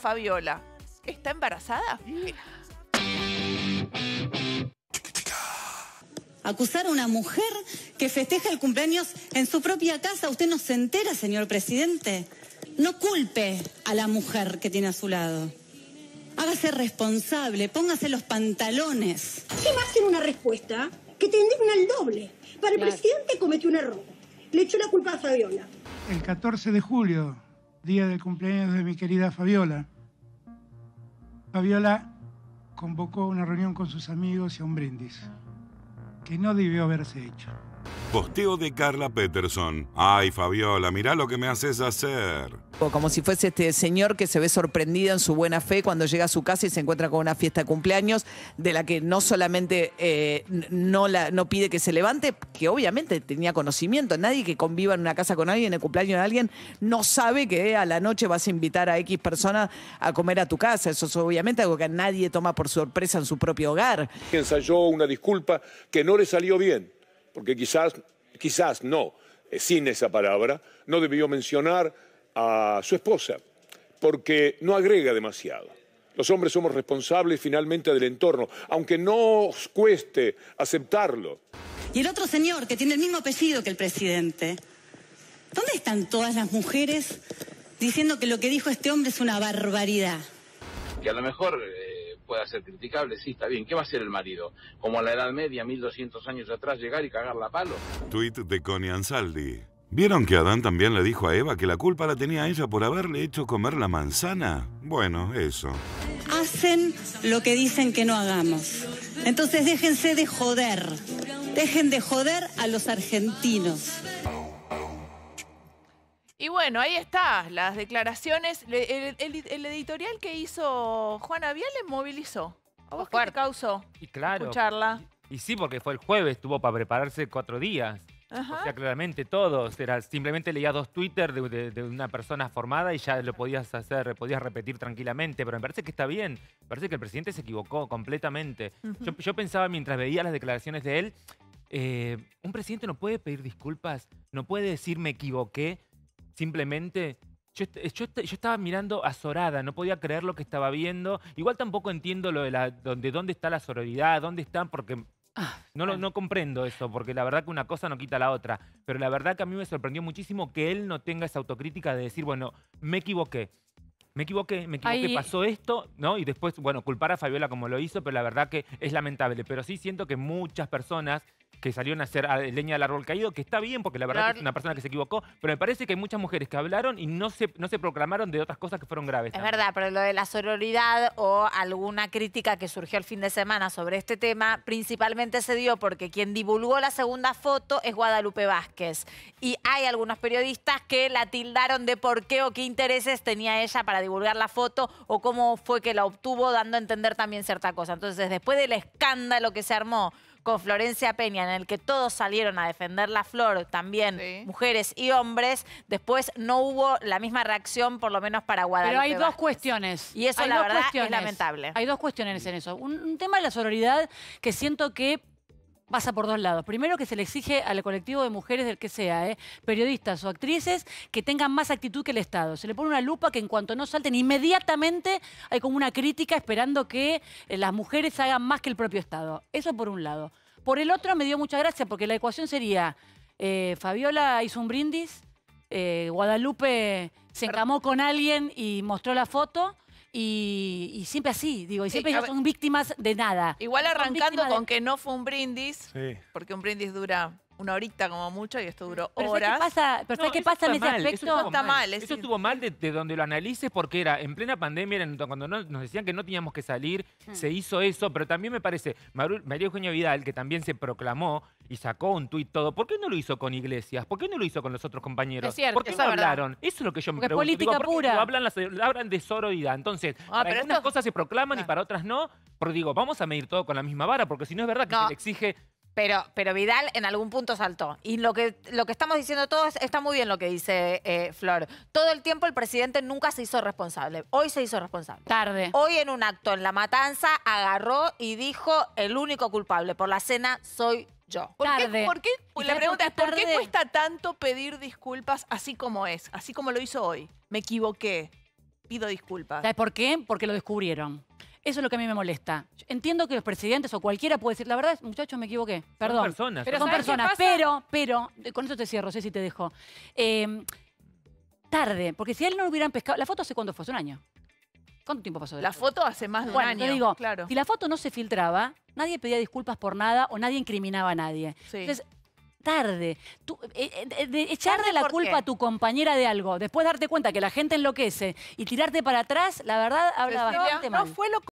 Fabiola, ¿está embarazada? Acusar a una mujer que festeja el cumpleaños en su propia casa. Usted no se entera, señor presidente. No culpe a la mujer que tiene a su lado. Hágase responsable, póngase los pantalones. ¿Qué más tiene una respuesta? Que una al doble. Para el presidente cometió un error. Le echó la culpa a Fabiola. El 14 de julio, día del cumpleaños de mi querida Fabiola, Fabiola convocó una reunión con sus amigos y a un brindis, que no debió haberse hecho. Posteo de Carla Peterson. Ay, Fabiola, mirá lo que me haces hacer. Como si fuese este señor que se ve sorprendido en su buena fe cuando llega a su casa y se encuentra con una fiesta de cumpleaños de la que no solamente eh, no, la, no pide que se levante, que obviamente tenía conocimiento. Nadie que conviva en una casa con alguien, en el cumpleaños de alguien, no sabe que a la noche vas a invitar a X persona a comer a tu casa. Eso es obviamente algo que nadie toma por sorpresa en su propio hogar. Ensayó una disculpa que no le salió bien porque quizás, quizás no, eh, sin esa palabra, no debió mencionar a su esposa, porque no agrega demasiado. Los hombres somos responsables finalmente del entorno, aunque no os cueste aceptarlo. Y el otro señor, que tiene el mismo apellido que el presidente, ¿dónde están todas las mujeres diciendo que lo que dijo este hombre es una barbaridad? Que a lo mejor ¿Puede ser criticable, sí, está bien. ¿Qué va a hacer el marido? Como a la Edad Media, 1200 años atrás, llegar y cagar la palo. Tweet de Connie Ansaldi. ¿Vieron que Adán también le dijo a Eva que la culpa la tenía ella por haberle hecho comer la manzana? Bueno, eso. Hacen lo que dicen que no hagamos. Entonces déjense de joder. Dejen de joder a los argentinos. Y bueno, ahí está, las declaraciones. El, editorial que hizo Juan Viales le movilizó. ¿A vos te causó y claro, escucharla? Y, sí, porque fue el jueves, estuvo para prepararse cuatro días. O sea, claramente todos. Era, simplemente leía dos Twitter de, una persona formada y ya lo podías hacer, podías repetir tranquilamente. Pero me parece que está bien. Me parece que el presidente se equivocó completamente. yo, pensaba mientras veía las declaraciones de él, eh, un presidente no puede pedir disculpas, no puede decir me equivoqué, simplemente yo, yo, estaba mirando azorada, no podía creer lo que estaba viendo. Igual tampoco entiendo lo de, la, dónde está la sororidad, dónde están, porque ah, no, no comprendo eso, porque la verdad que una cosa no quita la otra. Pero la verdad que a mí me sorprendió muchísimo que él no tenga esa autocrítica de decir, bueno, me equivoqué. Me equivoqué, me equivoqué, pasó esto, ¿no? Y después, bueno, culpar a Fabiola como lo hizo, pero la verdad que es lamentable. Pero sí siento que muchas personas que salieron a hacer eh, leña del árbol caído, que está bien porque la verdad es que es una persona que se equivocó, pero me parece que hay muchas mujeres que hablaron y no se, no se proclamaron de otras cosas que fueron graves. Es verdad, pero lo de la sororidad o alguna crítica que surgió el fin de semana sobre este tema, principalmente se dio porque quien divulgó la segunda foto es Guadalupe Vázquez. Y hay algunos periodistas que la tildaron de por qué o qué intereses tenía ella para divulgar la foto o cómo fue que la obtuvo, dando a entender también cierta cosa. Entonces, después del escándalo que se armó con Florencia Peña, en el que todos salieron a defender la flor, también mujeres y hombres, después no hubo la misma reacción, por lo menos para Guadalupe. Pero hay dos cuestiones. Y eso, la verdad, es lamentable. Hay dos cuestiones en eso. Un, un tema de la sororidad que siento que pasa por dos lados. Primero que se le exige al colectivo de mujeres del que sea, ¿eh? periodistas o actrices, que tengan más actitud que el Estado. Se le pone una lupa que en cuanto no salten inmediatamente hay como una crítica esperando que eh, las mujeres hagan más que el propio Estado. Eso por un lado. Por el otro me dio mucha gracia porque la ecuación sería, eh, Fabiola hizo un brindis, Guadalupe se encamó con alguien y mostró la foto. Y, siempre así, digo, y siempre son víctimas de nada. Igual arrancando con que no fue un brindis, porque un brindis dura una horita como mucho y esto duró horas. ¿Pero qué pasa, pero qué pasa en ese aspecto? está mal. eso estuvo mal de, donde lo analices porque era en plena pandemia, cuando nos decían que no teníamos que salir, mm. se hizo eso, pero también me parece, María Eugenia Vidal, que también se proclamó y sacó un tuit todo, ¿por qué no lo hizo con Iglesias? ¿Por qué no lo hizo con los otros compañeros? ¿Por qué no hablaron? Eso es lo que yo me pregunto. Es política pura. No hablan, las, hablan de sororidad. Entonces, ah, para algunas cosas se proclaman y ah. para otras no. Pero digo, vamos a medir todo con la misma vara, porque si no es verdad que se le exige pero, Vidal en algún punto saltó. Y lo que, lo que estamos diciendo todos, está muy bien lo que dice eh, Flor. Todo el tiempo el presidente nunca se hizo responsable. Hoy se hizo responsable. Tarde. Hoy en un acto en La Matanza agarró y dijo, el único culpable por la cena soy yo. ¿Por Qué, ¿por qué? la pregunta es, ¿por qué cuesta tanto pedir disculpas así como es? Así como lo hizo hoy. Me equivoqué. Pido disculpas. ¿Sabes por qué? Porque lo descubrieron. Eso es lo que a mí me molesta. Entiendo que los presidentes o cualquiera puede decir, la verdad, es, muchachos, me equivoqué. Perdón. Son personas. Pero son personas. Pero, pero, eh, con eso te cierro, sé si te dejo. Em, tarde, porque si él no hubieran pescado. ¿La foto hace cuánto fue? Hace un año. ¿Cuánto tiempo pasó? De la, foto? hace más de un año. Te digo, claro. si la foto no se filtraba, nadie pedía disculpas por nada o nadie incriminaba a nadie. Entonces, tarde. Eh, eh, de echarle la culpa a tu compañera de algo, después darte cuenta que la gente enloquece y tirarte para atrás, la verdad habla bastante mal. fue lo